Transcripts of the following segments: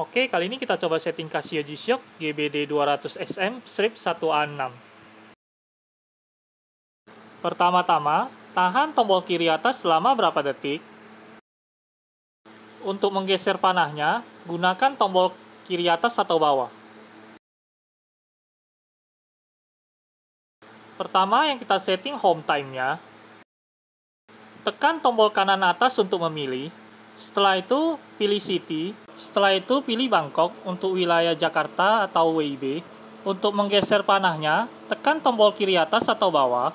Oke, kali ini kita coba setting Casio G-Shock GBD 200 SM strip 1A6. Pertama-tama, tahan tombol kiri atas selama berapa detik. Untuk menggeser panahnya, gunakan tombol kiri atas atau bawah. Pertama yang kita setting home time-nya. Tekan tombol kanan atas untuk memilih. Setelah itu pilih city, setelah itu pilih Bangkok untuk wilayah Jakarta atau WIB. Untuk menggeser panahnya, tekan tombol kiri atas atau bawah.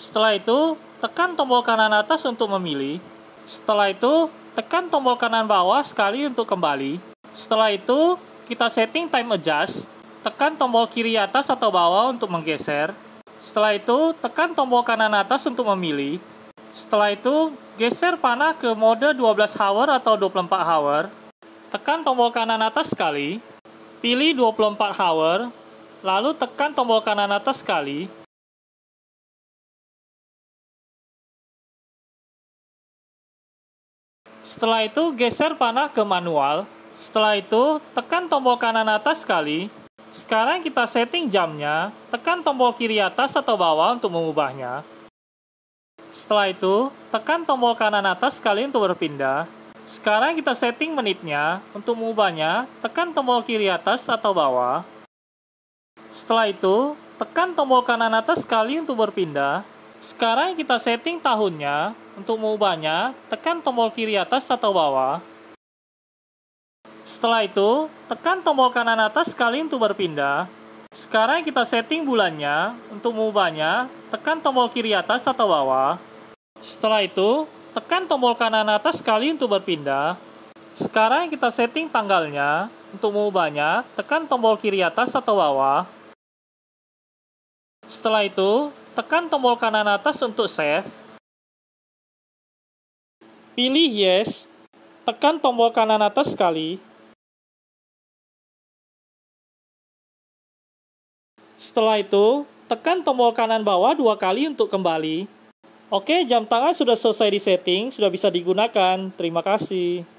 Setelah itu, tekan tombol kanan atas untuk memilih. Setelah itu, tekan tombol kanan bawah sekali untuk kembali. Setelah itu, kita setting time adjust Tekan tombol kiri atas atau bawah untuk menggeser. Setelah itu, tekan tombol kanan atas untuk memilih. Setelah itu, geser panah ke mode 12 hour atau 24 hour. Tekan tombol kanan atas sekali. Pilih 24 hour, lalu tekan tombol kanan atas sekali. Setelah itu, geser panah ke manual. Setelah itu, tekan tombol kanan atas sekali. Sekarang kita setting jamnya, tekan tombol kiri atas atau bawah untuk mengubahnya. Setelah itu, tekan tombol kanan atas sekali untuk berpindah. Sekarang kita setting menitnya, untuk mengubahnya, tekan tombol kiri atas atau bawah. Setelah itu, tekan tombol kanan atas sekali untuk berpindah. Sekarang kita setting tahunnya, untuk mengubahnya, tekan tombol kiri atas atau bawah. Setelah itu, tekan tombol kanan atas sekali untuk berpindah. Sekarang kita setting bulannya. Untuk mengubahnya, tekan tombol kiri atas atau bawah. Setelah itu, tekan tombol kanan atas sekali untuk berpindah. Sekarang kita setting tanggalnya. Untuk mengubahnya, tekan tombol kiri atas atau bawah. Setelah itu, tekan tombol kanan atas untuk save. Pilih yes, tekan tombol kanan atas sekali. Setelah itu, tekan tombol kanan bawah dua kali untuk kembali. Oke, jam tangan sudah selesai disetting, sudah bisa digunakan. Terima kasih.